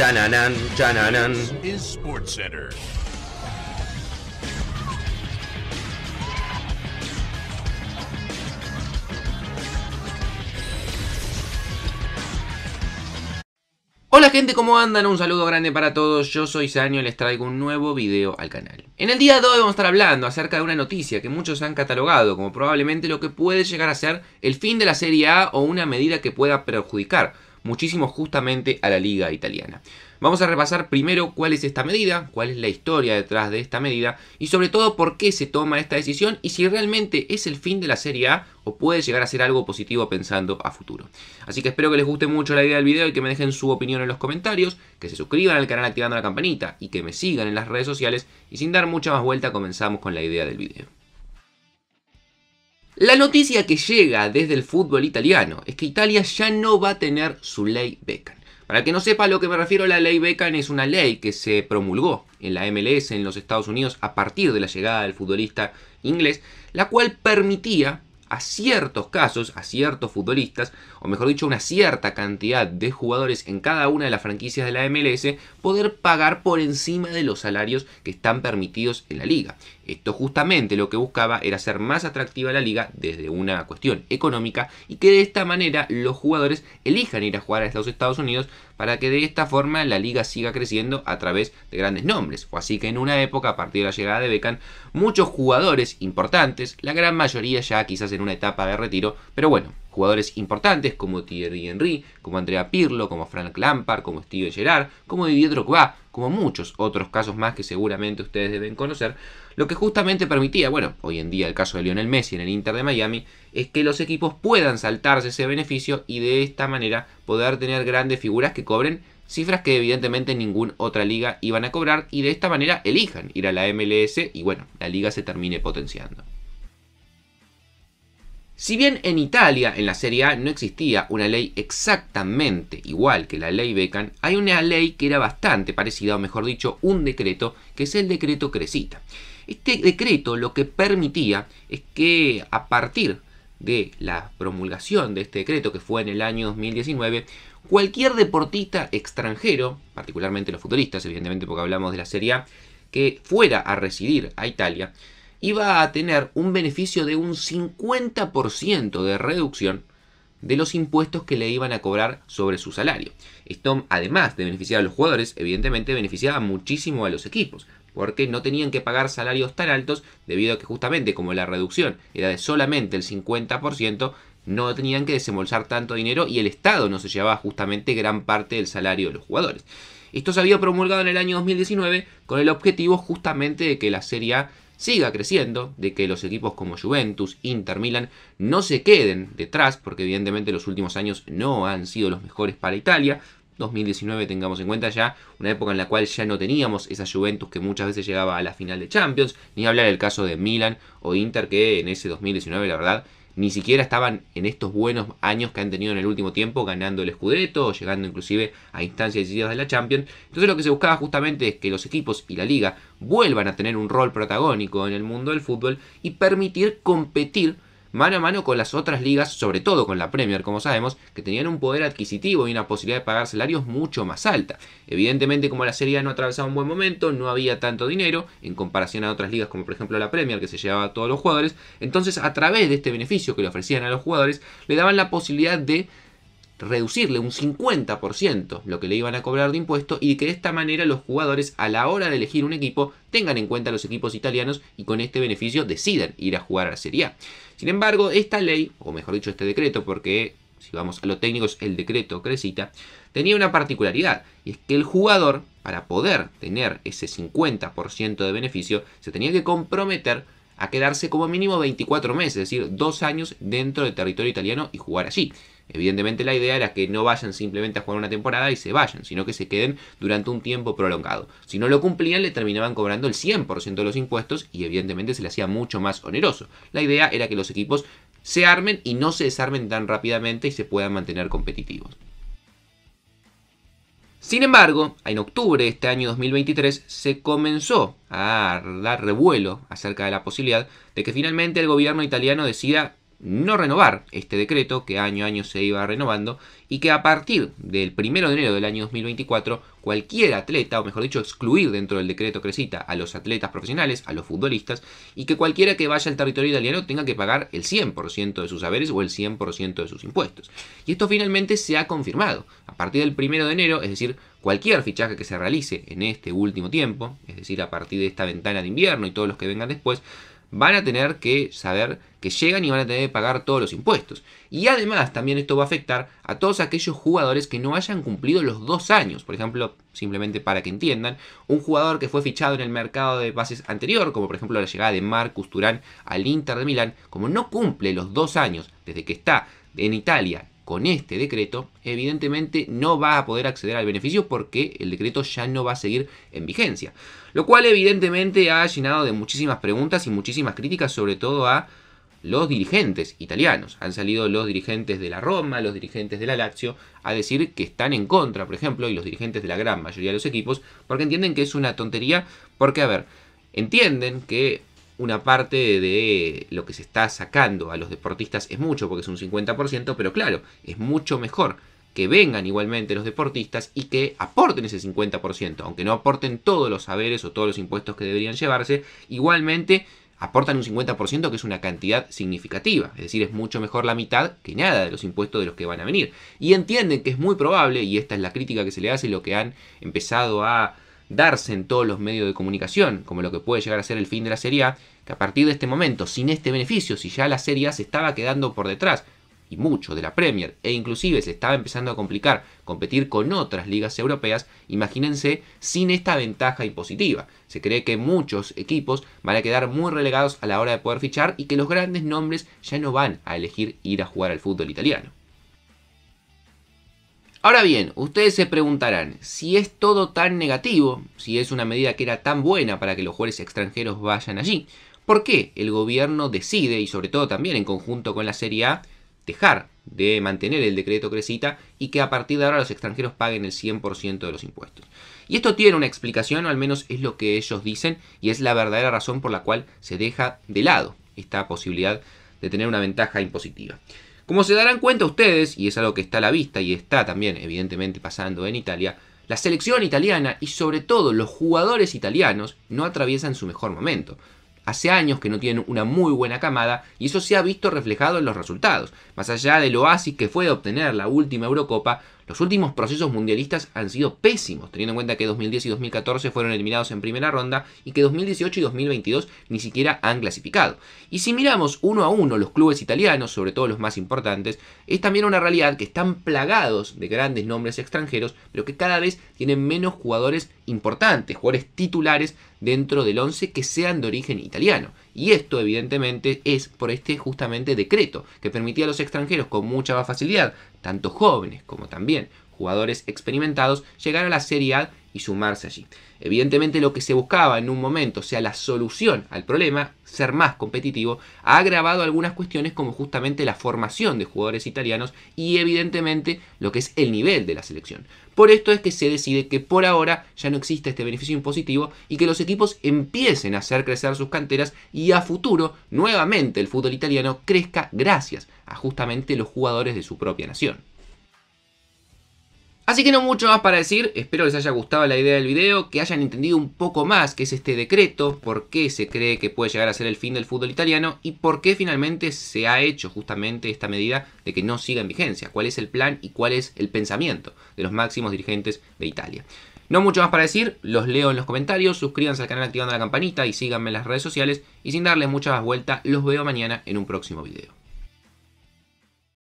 Chananan, chananan. Hola gente, ¿cómo andan? Un saludo grande para todos, yo soy Sanio y les traigo un nuevo video al canal. En el día de hoy vamos a estar hablando acerca de una noticia que muchos han catalogado como probablemente lo que puede llegar a ser el fin de la Serie A o una medida que pueda perjudicar muchísimo justamente a la liga italiana. Vamos a repasar primero cuál es esta medida, cuál es la historia detrás de esta medida y sobre todo por qué se toma esta decisión y si realmente es el fin de la Serie A o puede llegar a ser algo positivo pensando a futuro. Así que espero que les guste mucho la idea del video y que me dejen su opinión en los comentarios, que se suscriban al canal activando la campanita y que me sigan en las redes sociales y sin dar mucha más vuelta comenzamos con la idea del video. La noticia que llega desde el fútbol italiano es que Italia ya no va a tener su ley Beckham. Para que no sepa a lo que me refiero, la ley Beckham es una ley que se promulgó en la MLS en los Estados Unidos a partir de la llegada del futbolista inglés, la cual permitía a ciertos casos, a ciertos futbolistas, o mejor dicho, una cierta cantidad de jugadores en cada una de las franquicias de la MLS, poder pagar por encima de los salarios que están permitidos en la liga. Esto justamente lo que buscaba era ser más atractiva la liga desde una cuestión económica y que de esta manera los jugadores elijan ir a jugar a los Estados Unidos para que de esta forma la liga siga creciendo a través de grandes nombres. O así que en una época, a partir de la llegada de Beckham, muchos jugadores importantes, la gran mayoría ya quizás en una etapa de retiro, pero bueno, jugadores importantes como Thierry Henry, como Andrea Pirlo, como Frank Lampard, como Steve Gerard, como Didier Drogba, como muchos otros casos más que seguramente ustedes deben conocer, lo que justamente permitía, bueno, hoy en día el caso de Lionel Messi en el Inter de Miami, es que los equipos puedan saltarse ese beneficio y de esta manera poder tener grandes figuras que cobren cifras que evidentemente ninguna otra liga iban a cobrar y de esta manera elijan ir a la MLS y bueno, la liga se termine potenciando. Si bien en Italia, en la Serie A, no existía una ley exactamente igual que la ley Becan, hay una ley que era bastante parecida, o mejor dicho, un decreto, que es el decreto Cresita. Este decreto lo que permitía es que a partir de la promulgación de este decreto, que fue en el año 2019, cualquier deportista extranjero, particularmente los futbolistas, evidentemente porque hablamos de la Serie A, que fuera a residir a Italia, iba a tener un beneficio de un 50% de reducción de los impuestos que le iban a cobrar sobre su salario. Esto, además de beneficiar a los jugadores, evidentemente beneficiaba muchísimo a los equipos, porque no tenían que pagar salarios tan altos debido a que justamente como la reducción era de solamente el 50%, no tenían que desembolsar tanto dinero y el Estado no se llevaba justamente gran parte del salario de los jugadores. Esto se había promulgado en el año 2019 con el objetivo justamente de que la Serie siga creciendo, de que los equipos como Juventus, Inter, Milan no se queden detrás, porque evidentemente los últimos años no han sido los mejores para Italia. 2019 tengamos en cuenta ya una época en la cual ya no teníamos esa Juventus que muchas veces llegaba a la final de Champions, ni hablar del caso de Milan o Inter que en ese 2019 la verdad ni siquiera estaban en estos buenos años que han tenido en el último tiempo, ganando el Scudetto llegando inclusive a instancias decisivas de la Champions. Entonces lo que se buscaba justamente es que los equipos y la liga vuelvan a tener un rol protagónico en el mundo del fútbol y permitir competir mano a mano con las otras ligas, sobre todo con la Premier, como sabemos, que tenían un poder adquisitivo y una posibilidad de pagar salarios mucho más alta. Evidentemente, como la Serie no atravesaba un buen momento, no había tanto dinero en comparación a otras ligas como por ejemplo la Premier, que se llevaba a todos los jugadores, entonces a través de este beneficio que le ofrecían a los jugadores, le daban la posibilidad de reducirle un 50% lo que le iban a cobrar de impuesto y que de esta manera los jugadores a la hora de elegir un equipo tengan en cuenta los equipos italianos y con este beneficio decidan ir a jugar a la Serie A. Sin embargo, esta ley, o mejor dicho este decreto, porque si vamos a lo técnico es el decreto Crescita, tenía una particularidad y es que el jugador para poder tener ese 50% de beneficio se tenía que comprometer a quedarse como mínimo 24 meses, es decir, dos años dentro del territorio italiano y jugar allí. Evidentemente la idea era que no vayan simplemente a jugar una temporada y se vayan, sino que se queden durante un tiempo prolongado. Si no lo cumplían, le terminaban cobrando el 100% de los impuestos y evidentemente se le hacía mucho más oneroso. La idea era que los equipos se armen y no se desarmen tan rápidamente y se puedan mantener competitivos. Sin embargo, en octubre de este año 2023 se comenzó a dar revuelo acerca de la posibilidad de que finalmente el gobierno italiano decida no renovar este decreto que año a año se iba renovando y que a partir del 1 de enero del año 2024 cualquier atleta, o mejor dicho, excluir dentro del decreto crecita a los atletas profesionales, a los futbolistas, y que cualquiera que vaya al territorio italiano tenga que pagar el 100% de sus saberes o el 100% de sus impuestos. Y esto finalmente se ha confirmado. A partir del 1 de enero, es decir, cualquier fichaje que se realice en este último tiempo, es decir, a partir de esta ventana de invierno y todos los que vengan después, van a tener que saber que llegan y van a tener que pagar todos los impuestos. Y además también esto va a afectar a todos aquellos jugadores que no hayan cumplido los dos años. Por ejemplo, simplemente para que entiendan, un jugador que fue fichado en el mercado de bases anterior, como por ejemplo la llegada de Marcus Turán al Inter de Milán, como no cumple los dos años desde que está en Italia con este decreto, evidentemente no va a poder acceder al beneficio porque el decreto ya no va a seguir en vigencia. Lo cual evidentemente ha llenado de muchísimas preguntas y muchísimas críticas, sobre todo a los dirigentes italianos. Han salido los dirigentes de la Roma, los dirigentes de la Lazio, a decir que están en contra, por ejemplo, y los dirigentes de la gran mayoría de los equipos, porque entienden que es una tontería, porque, a ver, entienden que una parte de lo que se está sacando a los deportistas es mucho, porque es un 50%, pero claro, es mucho mejor que vengan igualmente los deportistas y que aporten ese 50%, aunque no aporten todos los saberes o todos los impuestos que deberían llevarse, igualmente aportan un 50% que es una cantidad significativa, es decir, es mucho mejor la mitad que nada de los impuestos de los que van a venir. Y entienden que es muy probable, y esta es la crítica que se le hace, lo que han empezado a darse en todos los medios de comunicación, como lo que puede llegar a ser el fin de la Serie A, que a partir de este momento, sin este beneficio, si ya la Serie A se estaba quedando por detrás, y mucho de la Premier, e inclusive se estaba empezando a complicar competir con otras ligas europeas, imagínense sin esta ventaja impositiva. Se cree que muchos equipos van a quedar muy relegados a la hora de poder fichar y que los grandes nombres ya no van a elegir ir a jugar al fútbol italiano. Ahora bien, ustedes se preguntarán, si es todo tan negativo, si es una medida que era tan buena para que los jueces extranjeros vayan allí, ¿por qué el gobierno decide, y sobre todo también en conjunto con la Serie A, dejar de mantener el decreto Crescita y que a partir de ahora los extranjeros paguen el 100% de los impuestos? Y esto tiene una explicación, o al menos es lo que ellos dicen, y es la verdadera razón por la cual se deja de lado esta posibilidad de tener una ventaja impositiva. Como se darán cuenta ustedes, y es algo que está a la vista y está también evidentemente pasando en Italia, la selección italiana y sobre todo los jugadores italianos no atraviesan su mejor momento. Hace años que no tienen una muy buena camada y eso se ha visto reflejado en los resultados. Más allá del oasis que fue obtener la última Eurocopa, los últimos procesos mundialistas han sido pésimos, teniendo en cuenta que 2010 y 2014 fueron eliminados en primera ronda y que 2018 y 2022 ni siquiera han clasificado. Y si miramos uno a uno los clubes italianos, sobre todo los más importantes, es también una realidad que están plagados de grandes nombres extranjeros, pero que cada vez tienen menos jugadores importantes, jugadores titulares dentro del 11 que sean de origen italiano. Y esto evidentemente es por este justamente decreto que permitía a los extranjeros con mucha facilidad, tanto jóvenes como también jugadores experimentados llegar a la Serie A y sumarse allí. Evidentemente lo que se buscaba en un momento, sea, la solución al problema, ser más competitivo, ha agravado algunas cuestiones como justamente la formación de jugadores italianos y evidentemente lo que es el nivel de la selección. Por esto es que se decide que por ahora ya no existe este beneficio impositivo y que los equipos empiecen a hacer crecer sus canteras y a futuro nuevamente el fútbol italiano crezca gracias a justamente los jugadores de su propia nación. Así que no mucho más para decir, espero les haya gustado la idea del video, que hayan entendido un poco más qué es este decreto, por qué se cree que puede llegar a ser el fin del fútbol italiano y por qué finalmente se ha hecho justamente esta medida de que no siga en vigencia, cuál es el plan y cuál es el pensamiento de los máximos dirigentes de Italia. No mucho más para decir, los leo en los comentarios, suscríbanse al canal activando la campanita y síganme en las redes sociales y sin darle muchas más vueltas, los veo mañana en un próximo video.